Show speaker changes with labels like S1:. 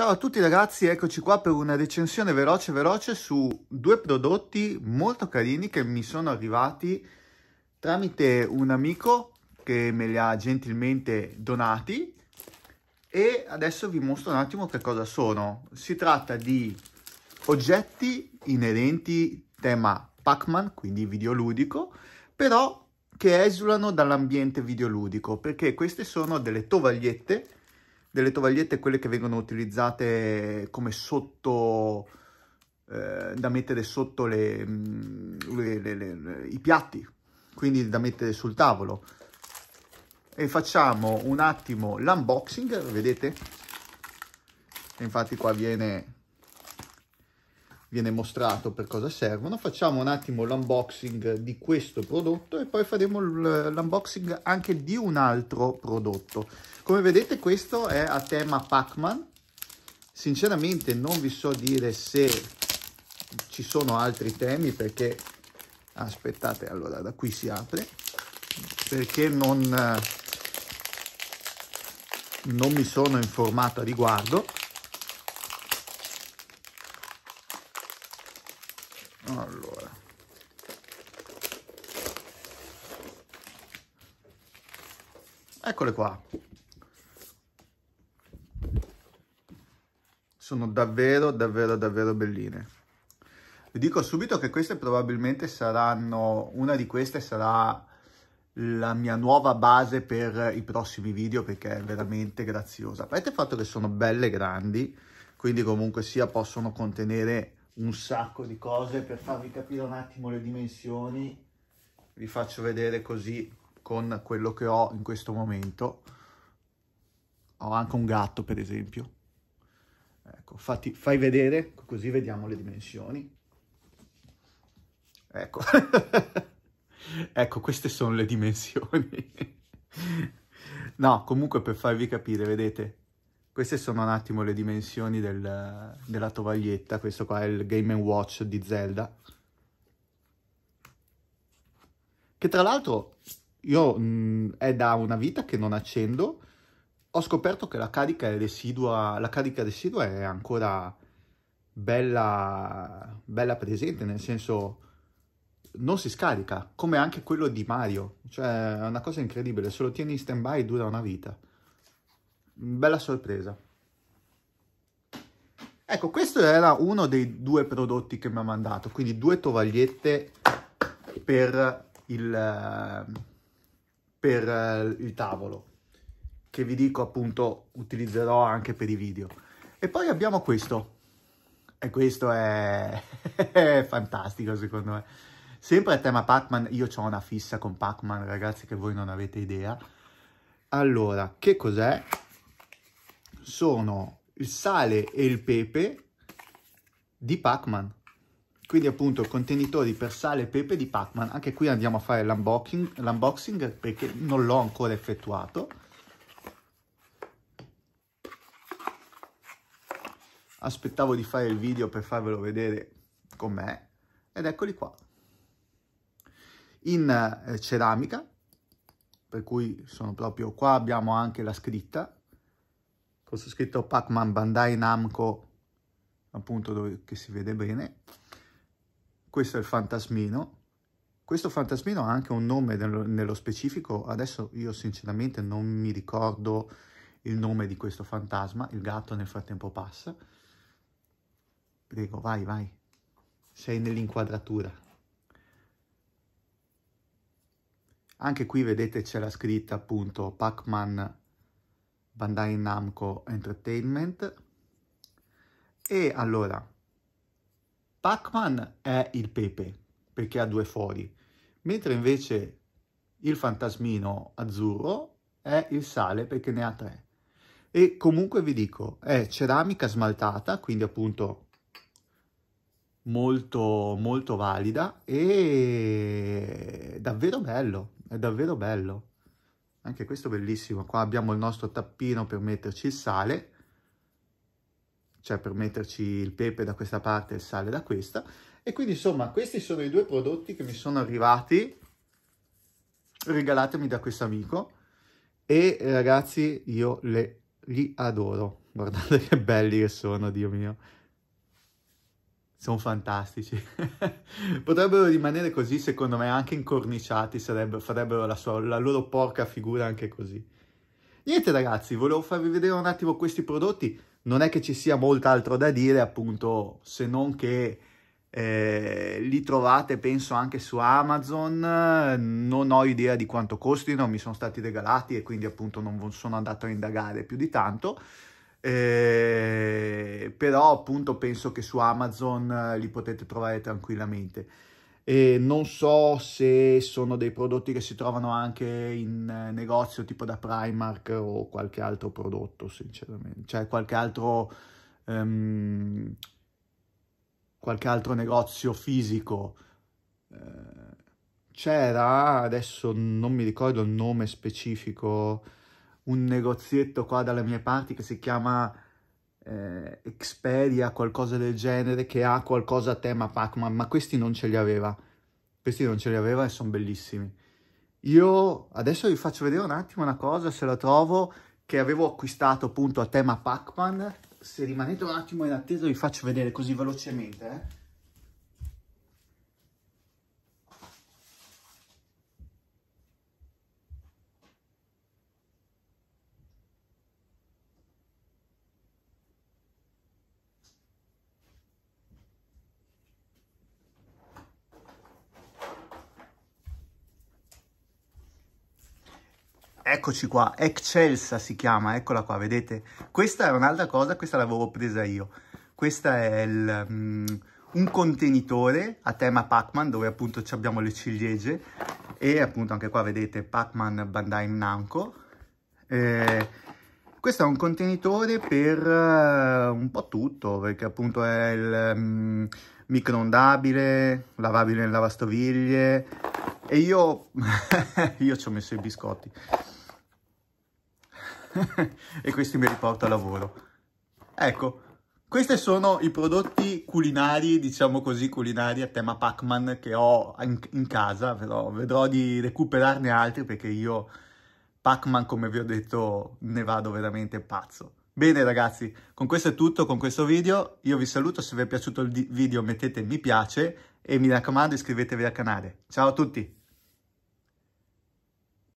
S1: Ciao a tutti ragazzi, eccoci qua per una recensione veloce veloce su due prodotti molto carini che mi sono arrivati tramite un amico che me li ha gentilmente donati e adesso vi mostro un attimo che cosa sono. Si tratta di oggetti inerenti tema Pac-Man, quindi videoludico, però che esulano dall'ambiente videoludico perché queste sono delle tovagliette delle tovagliette quelle che vengono utilizzate come sotto eh, da mettere sotto mm, le, le, le, i piatti quindi da mettere sul tavolo e facciamo un attimo l'unboxing vedete infatti qua viene viene mostrato per cosa servono. Facciamo un attimo l'unboxing di questo prodotto e poi faremo l'unboxing anche di un altro prodotto. Come vedete questo è a tema Pac-Man. Sinceramente non vi so dire se ci sono altri temi perché... Aspettate, allora da qui si apre perché non, non mi sono informato a riguardo Eccole qua. Sono davvero, davvero, davvero belline. Vi dico subito che queste probabilmente saranno, una di queste sarà la mia nuova base per i prossimi video perché è veramente graziosa. A parte il fatto che sono belle grandi, quindi comunque sia possono contenere un sacco di cose per farvi capire un attimo le dimensioni. Vi faccio vedere così con quello che ho in questo momento. Ho anche un gatto, per esempio. Ecco, fatti, fai vedere, così vediamo le dimensioni. Ecco, ecco queste sono le dimensioni. no, comunque per farvi capire, vedete, queste sono un attimo le dimensioni del, della tovaglietta. Questo qua è il Game Watch di Zelda. Che tra l'altro io mh, è da una vita che non accendo, ho scoperto che la carica è residua, la carica residua è ancora bella, bella presente, nel senso non si scarica, come anche quello di Mario, cioè è una cosa incredibile, se lo tieni in stand by dura una vita, bella sorpresa. Ecco, questo era uno dei due prodotti che mi ha mandato, quindi due tovagliette per il per eh, il tavolo che vi dico appunto utilizzerò anche per i video e poi abbiamo questo e questo è, è fantastico secondo me sempre a tema Pac-Man io ho una fissa con Pac-Man ragazzi che voi non avete idea allora che cos'è sono il sale e il pepe di Pac-Man quindi appunto contenitori per sale e pepe di Pacman anche qui andiamo a fare l'unboxing, perché non l'ho ancora effettuato aspettavo di fare il video per farvelo vedere com'è ed eccoli qua in eh, ceramica per cui sono proprio qua abbiamo anche la scritta con su scritto Pac-Man Bandai Namco appunto dove, che si vede bene questo è il fantasmino. Questo fantasmino ha anche un nome nello, specifico, adesso io sinceramente non mi ricordo il nome di questo fantasma, il gatto nel frattempo passa. Prego, vai, vai, sei nell'inquadratura. Anche qui vedete c'è la scritta appunto Pac-Man Bandai Namco Entertainment. E allora, Pac-Man è il Pepe, perché ha due fori, mentre invece il fantasmino azzurro è il sale perché ne ha tre. E comunque vi dico, è ceramica smaltata, quindi appunto molto molto valida e davvero bello, è davvero bello. Anche questo bellissimo, qua abbiamo il nostro tappino per metterci il sale cioè per metterci il pepe da questa parte e il sale da questa. E quindi insomma questi sono i due prodotti che mi sono arrivati regalatemi da questo amico e ragazzi io le, li adoro. Guardate che belli che sono, Dio mio. Sono fantastici. Potrebbero rimanere così, secondo me, anche incorniciati, sarebbe, farebbero la, sua, la loro porca figura anche così. Niente ragazzi, volevo farvi vedere un attimo questi prodotti non è che ci sia molto altro da dire, appunto, se non che eh, li trovate, penso, anche su Amazon. Non ho idea di quanto costino, mi sono stati regalati e quindi appunto non sono andato a indagare più di tanto. Eh, però appunto penso che su Amazon eh, li potete trovare tranquillamente. E non so se sono dei prodotti che si trovano anche in eh, negozio tipo da Primark o qualche altro prodotto, sinceramente. Cioè qualche altro, um, qualche altro negozio fisico. Eh, c'era, adesso non mi ricordo il nome specifico, un negozietto qua dalle mie parti che si chiama eh, Xperia, qualcosa del genere, che ha qualcosa a tema Pac-Man, ma questi non ce li aveva. Questi non ce li aveva e sono bellissimi. Io adesso vi faccio vedere un attimo una cosa, se la trovo, che avevo acquistato appunto a tema Pac-Man. Se rimanete un attimo in attesa vi faccio vedere così velocemente, eh. Eccoci qua, Excelsa si chiama, eccola qua, vedete? Questa è un'altra cosa, questa l'avevo presa io. Questo è il, um, un contenitore a tema Pac-Man dove appunto abbiamo le ciliegie e appunto anche qua vedete Pac-Man Bandai Namco. Eh, questo è un contenitore per uh, un po' tutto, perché appunto è il um, microondabile, lavabile in lavastoviglie, e io, io ci ho messo i biscotti. e questi mi riporta al lavoro. Ecco, questi sono i prodotti culinari, diciamo così, culinari a tema Pac-Man che ho in, in casa, però vedrò di recuperarne altri perché io Pac-Man, come vi ho detto, ne vado veramente pazzo. Bene ragazzi, con questo è tutto con questo video, io vi saluto, se vi è piaciuto il video mettete mi piace e mi raccomando iscrivetevi al canale. Ciao a tutti!